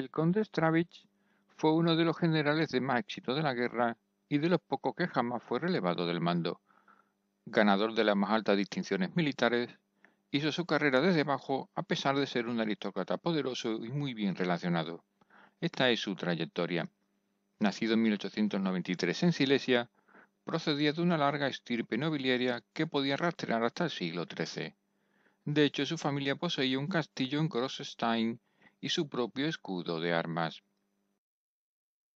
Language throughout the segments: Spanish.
El conde Stravich fue uno de los generales de más éxito de la guerra y de los pocos que jamás fue relevado del mando. Ganador de las más altas distinciones militares, hizo su carrera desde abajo a pesar de ser un aristócrata poderoso y muy bien relacionado. Esta es su trayectoria. Nacido en 1893 en Silesia, procedía de una larga estirpe nobiliaria que podía rastrear hasta el siglo XIII. De hecho, su familia poseía un castillo en Grossstein y su propio escudo de armas.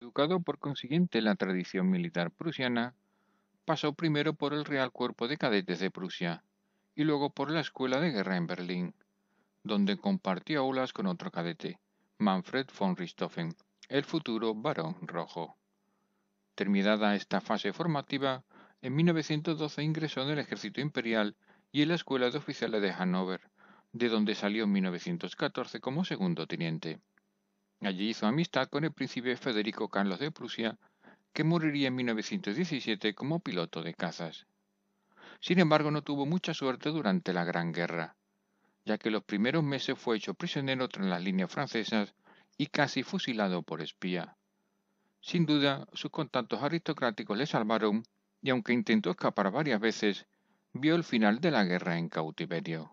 Educado por consiguiente en la tradición militar prusiana, pasó primero por el Real Cuerpo de Cadetes de Prusia y luego por la Escuela de Guerra en Berlín, donde compartió aulas con otro cadete, Manfred von Richthofen, el futuro Barón Rojo. Terminada esta fase formativa, en 1912 ingresó en el Ejército Imperial y en la Escuela de Oficiales de Hannover, de donde salió en 1914 como segundo teniente. Allí hizo amistad con el príncipe Federico Carlos de Prusia, que moriría en 1917 como piloto de cazas. Sin embargo, no tuvo mucha suerte durante la Gran Guerra, ya que los primeros meses fue hecho prisionero tras las líneas francesas y casi fusilado por espía. Sin duda, sus contactos aristocráticos le salvaron, y aunque intentó escapar varias veces, vio el final de la guerra en cautiverio.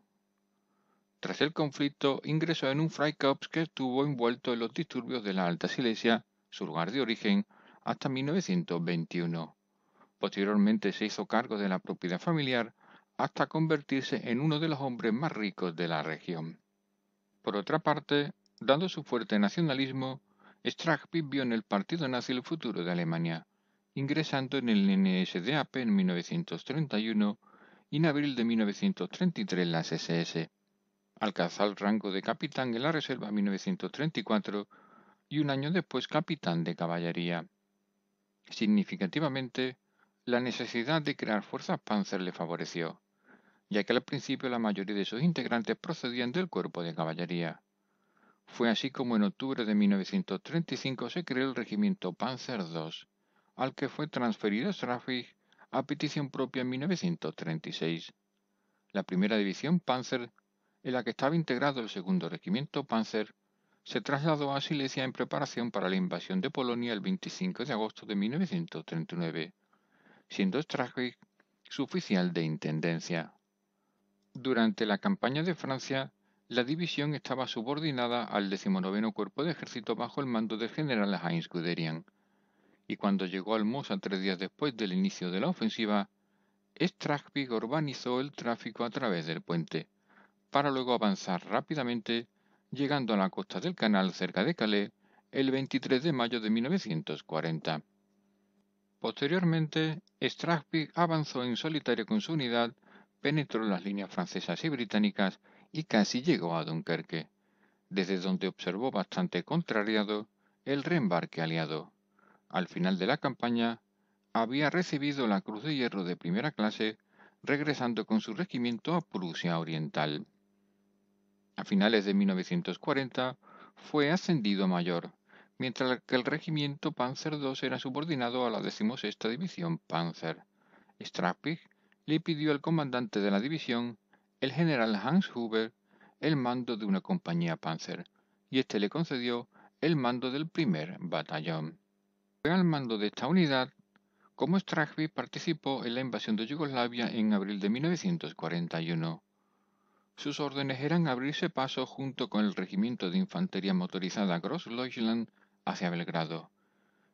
Tras el conflicto, ingresó en un Freikorps que estuvo envuelto en los disturbios de la Alta Silesia, su lugar de origen, hasta 1921. Posteriormente se hizo cargo de la propiedad familiar hasta convertirse en uno de los hombres más ricos de la región. Por otra parte, dando su fuerte nacionalismo, Strachby vio en el partido nazi el futuro de Alemania, ingresando en el NSDAP en 1931 y en abril de 1933 en la SS, Alcanzó el rango de capitán en la Reserva en 1934 y un año después capitán de caballería. Significativamente, la necesidad de crear fuerzas panzer le favoreció, ya que al principio la mayoría de sus integrantes procedían del cuerpo de caballería. Fue así como en octubre de 1935 se creó el regimiento Panzer II, al que fue transferido Straffig a petición propia en 1936. La primera división Panzer en la que estaba integrado el segundo regimiento Panzer, se trasladó a Silesia en preparación para la invasión de Polonia el 25 de agosto de 1939, siendo Strachwitz su oficial de intendencia. Durante la campaña de Francia, la división estaba subordinada al XIX Cuerpo de Ejército bajo el mando del general Heinz Guderian, y cuando llegó al Mosa tres días después del inicio de la ofensiva, Strachwitz urbanizó el tráfico a través del puente para luego avanzar rápidamente, llegando a la costa del canal cerca de Calais el 23 de mayo de 1940. Posteriormente, Strasbourg avanzó en solitario con su unidad, penetró las líneas francesas y británicas y casi llegó a Dunkerque, desde donde observó bastante contrariado el reembarque aliado. Al final de la campaña, había recibido la Cruz de Hierro de primera clase, regresando con su regimiento a Prusia Oriental. A finales de 1940 fue ascendido a mayor, mientras que el regimiento Panzer II era subordinado a la 16 División Panzer. Strachwitz le pidió al comandante de la división, el general Hans Huber, el mando de una compañía Panzer, y este le concedió el mando del primer batallón. Fue al mando de esta unidad como Strachwitz participó en la invasión de Yugoslavia en abril de 1941. Sus órdenes eran abrirse paso junto con el regimiento de infantería motorizada gross hacia Belgrado,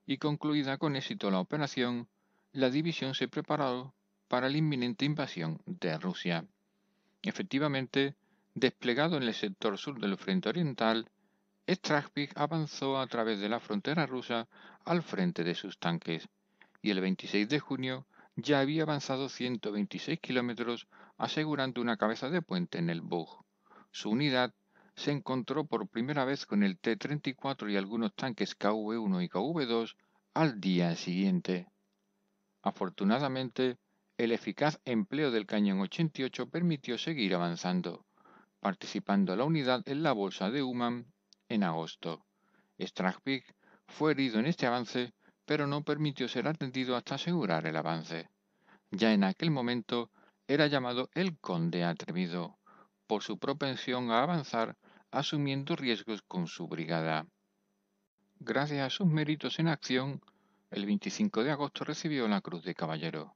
y concluida con éxito la operación, la división se preparó para la inminente invasión de Rusia. Efectivamente, desplegado en el sector sur del frente oriental, Strachwitz avanzó a través de la frontera rusa al frente de sus tanques, y el 26 de junio ya había avanzado 126 kilómetros asegurando una cabeza de puente en el Bug. Su unidad se encontró por primera vez con el T-34 y algunos tanques KV-1 y KV-2 al día siguiente. Afortunadamente, el eficaz empleo del cañón 88 permitió seguir avanzando, participando la unidad en la bolsa de Uman en agosto. Strachwick fue herido en este avance, pero no permitió ser atendido hasta asegurar el avance. Ya en aquel momento era llamado el conde atrevido, por su propensión a avanzar asumiendo riesgos con su brigada. Gracias a sus méritos en acción, el 25 de agosto recibió la Cruz de Caballero.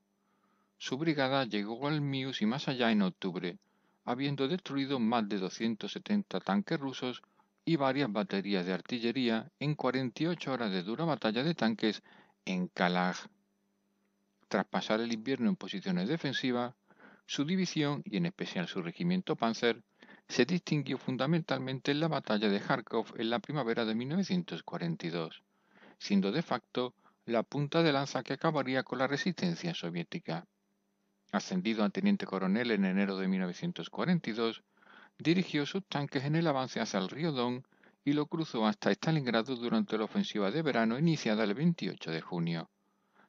Su brigada llegó al Mius y más allá en octubre, habiendo destruido más de 270 tanques rusos y varias baterías de artillería en 48 horas de dura batalla de tanques en Kalag. Tras pasar el invierno en posiciones defensivas, su división, y en especial su regimiento Panzer, se distinguió fundamentalmente en la batalla de Kharkov en la primavera de 1942, siendo de facto la punta de lanza que acabaría con la resistencia soviética. Ascendido a teniente coronel en enero de 1942, dirigió sus tanques en el avance hacia el río Don y lo cruzó hasta Stalingrado durante la ofensiva de verano iniciada el 28 de junio.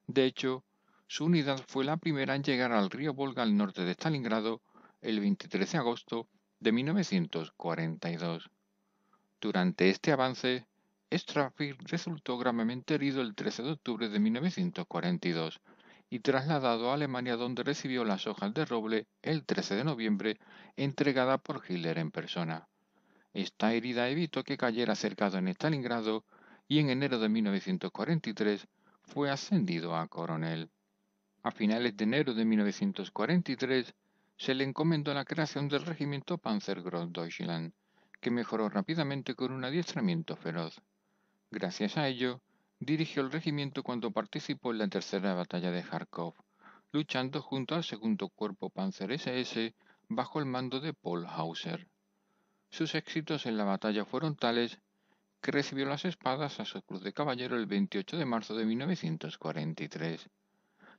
De hecho, su unidad fue la primera en llegar al río Volga al norte de Stalingrado el 23 de agosto de 1942. Durante este avance, Strafford resultó gravemente herido el 13 de octubre de 1942, y trasladado a Alemania donde recibió las hojas de roble el 13 de noviembre, entregada por Hitler en persona. Esta herida evitó que cayera cercado en Stalingrado y en enero de 1943 fue ascendido a coronel. A finales de enero de 1943 se le encomendó la creación del regimiento Panzer Deutschland, que mejoró rápidamente con un adiestramiento feroz. Gracias a ello, Dirigió el regimiento cuando participó en la tercera batalla de Kharkov, luchando junto al segundo cuerpo Panzer SS bajo el mando de Paul Hauser. Sus éxitos en la batalla fueron tales que recibió las espadas a su cruz de caballero el 28 de marzo de 1943.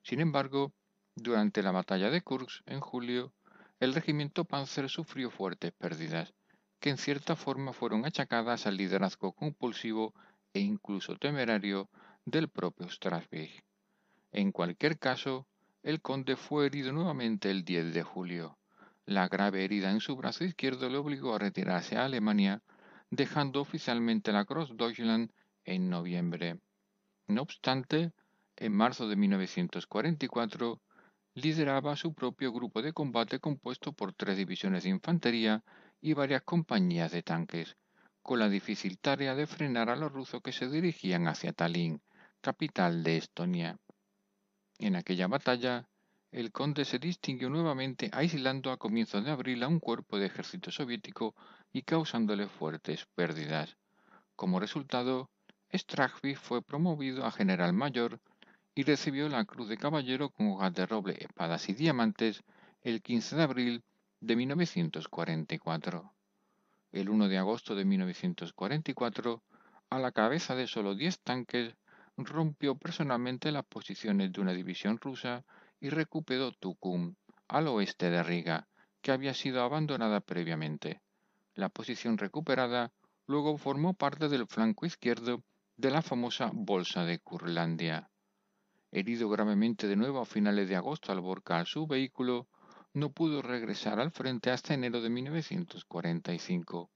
Sin embargo, durante la batalla de Kursk, en julio, el regimiento Panzer sufrió fuertes pérdidas, que en cierta forma fueron achacadas al liderazgo compulsivo e incluso temerario del propio Strasbourg. En cualquier caso, el conde fue herido nuevamente el 10 de julio. La grave herida en su brazo izquierdo le obligó a retirarse a Alemania, dejando oficialmente la Cross Deutschland en noviembre. No obstante, en marzo de 1944, lideraba su propio grupo de combate compuesto por tres divisiones de infantería y varias compañías de tanques, con la difícil tarea de frenar a los rusos que se dirigían hacia Tallinn, capital de Estonia. En aquella batalla, el conde se distinguió nuevamente aislando a comienzos de abril a un cuerpo de ejército soviético y causándole fuertes pérdidas. Como resultado, Strachby fue promovido a general mayor y recibió la Cruz de Caballero con hojas de roble, espadas y diamantes el 15 de abril de 1944 el 1 de agosto de 1944, a la cabeza de solo 10 tanques, rompió personalmente las posiciones de una división rusa y recuperó Tucum, al oeste de Riga, que había sido abandonada previamente. La posición recuperada luego formó parte del flanco izquierdo de la famosa Bolsa de Curlandia. Herido gravemente de nuevo a finales de agosto al su vehículo, no pudo regresar al frente hasta enero de 1945.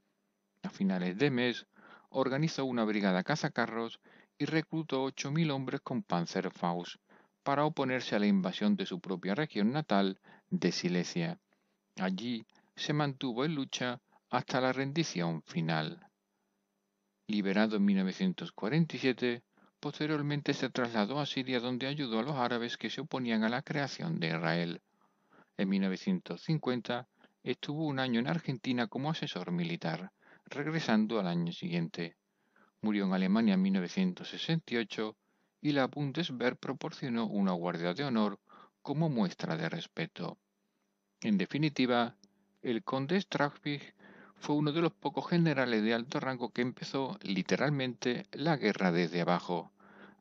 A finales de mes, organizó una brigada cazacarros y reclutó 8.000 hombres con Panzerfaust para oponerse a la invasión de su propia región natal de Silesia. Allí se mantuvo en lucha hasta la rendición final. Liberado en 1947, posteriormente se trasladó a Siria donde ayudó a los árabes que se oponían a la creación de Israel. 1950 estuvo un año en Argentina como asesor militar, regresando al año siguiente. Murió en Alemania en 1968 y la Bundeswehr proporcionó una guardia de honor como muestra de respeto. En definitiva, el conde Strachwig fue uno de los pocos generales de alto rango que empezó literalmente la guerra desde abajo,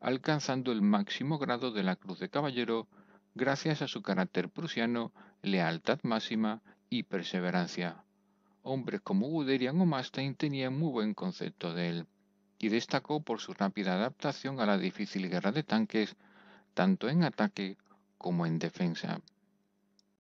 alcanzando el máximo grado de la Cruz de Caballero gracias a su carácter prusiano, lealtad máxima y perseverancia. Hombres como Guderian o Mastein tenían muy buen concepto de él, y destacó por su rápida adaptación a la difícil guerra de tanques, tanto en ataque como en defensa.